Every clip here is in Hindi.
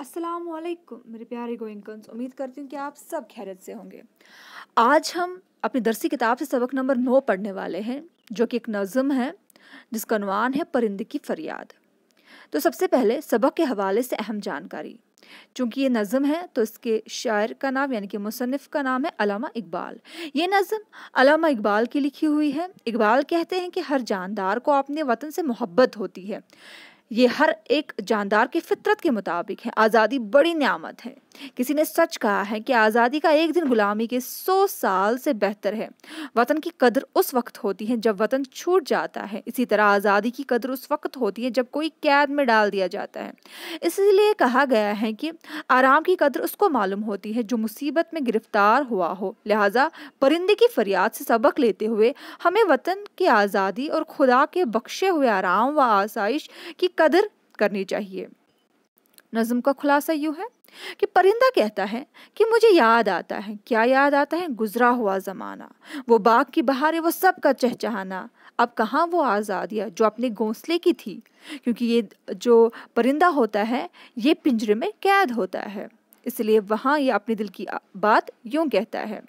अस्सलाम वालेकुम मेरे प्यारे गोइंकन्स उम्मीद करती हूँ कि आप सब खैरत से होंगे आज हम अपनी दरसी किताब से सबक नंबर नौ पढ़ने वाले हैं जो कि एक नज़म है जिसका अनवान है परिंद की फरियाद तो सबसे पहले सबक के हवाले से अहम जानकारी चूँकि ये नज़म है तो इसके शायर का नाम यानी कि मुसनफ़ का नाम है अलामा इकबाल ये नज़म अलामा इकबाल की लिखी हुई है इकबाल कहते हैं कि हर जानदार को अपने वतन से मोहब्बत होती है ये हर एक जानदार की फितरत के मुताबिक है आज़ादी बड़ी नियामत है किसी ने सच कहा है कि आज़ादी का एक दिन गुलामी के सौ साल से बेहतर है वतन की कदर उस वक्त होती है जब वतन छूट जाता है इसी तरह आज़ादी की कदर उस वक्त होती है जब कोई कैद में डाल दिया जाता है इसलिए कहा गया है कि आराम की कदर उसको मालूम होती है जो मुसीबत में गिरफ्तार हुआ हो लिहाजा परिंदे की फरियाद से सबक लेते हुए हमें वतन की आज़ादी और खुदा के बख्शे हुए आराम व आसाइश की कदर करनी चाहिए नज़म का खुलासा यूँ है कि परिंदा कहता है कि मुझे याद आता है क्या याद आता है गुजरा हुआ ज़माना वो बाग की बहार है वो सब का चहचहाना अब कहाँ वो आज़ादियाँ जो अपने घोंसले की थी क्योंकि ये जो परिंदा होता है ये पिंजरे में कैद होता है इसलिए वहाँ ये अपने दिल की बात यूँ कहता है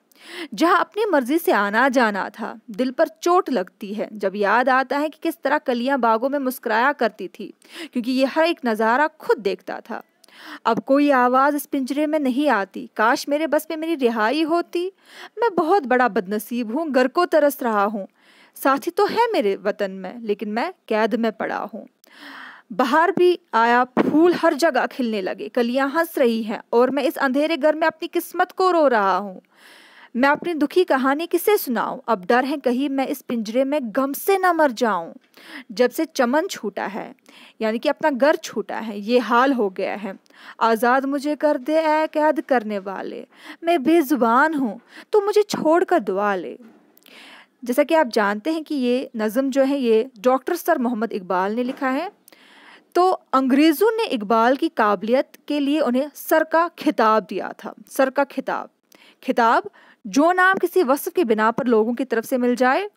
जहां अपनी मर्जी से आना जाना था दिल पर चोट लगती है जब याद आता है कि किस तरह कलियां बागों में मुस्कुराया करती थी क्योंकि यह हर एक नज़ारा खुद देखता था अब कोई आवाज़ इस पिंजरे में नहीं आती काश मेरे बस में मेरी रिहाई होती मैं बहुत बड़ा बदनसीब हूँ घर को तरस रहा हूँ साथी तो है मेरे वतन में लेकिन मैं कैद में पड़ा हूँ बाहर भी आया फूल हर जगह खिलने लगे कलियाँ हंस रही हैं और मैं इस अंधेरे घर में अपनी किस्मत को रो रहा हूँ मैं अपनी दुखी कहानी किसे सुनाऊं अब डर है कहीं मैं इस पिंजरे में गम से ना मर जाऊं जब से चमन छूटा है यानी कि अपना घर छूटा है ये हाल हो गया है आज़ाद मुझे कर दे ऐ कैद करने वाले मैं बेजुबान हूँ तो मुझे छोड़ कर दुआ ले जैसा कि आप जानते हैं कि ये नज़म जो है ये डॉक्टर सर मोहम्मद इकबाल ने लिखा है तो अंग्रेज़ों ने इकबाल की काबिलियत के लिए उन्हें सर का खिताब दिया था सर का खिताब खिताब जो नाम किसी वस्फ के बिना पर लोगों की तरफ से मिल जाए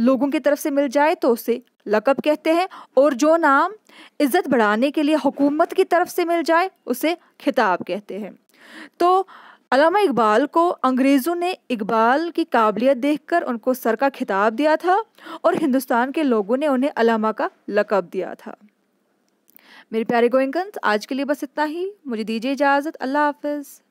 लोगों की तरफ से मिल जाए तो उसे लकब कहते हैं और जो नाम इज़्ज़त बढ़ाने के लिए हुकूमत की तरफ से मिल जाए उसे खिताब कहते हैं तो अलामा इकबाल को अंग्रेज़ों ने इकबाल की काबिलियत देखकर उनको सर का खिताब दिया था और हिंदुस्तान के लोगों ने उन्हें अलामा का लकब दिया था मेरे प्यारे गोइंकन्स आज के लिए बस इतना ही मुझे दीजिए इजाज़त अल्लाह हाफिज़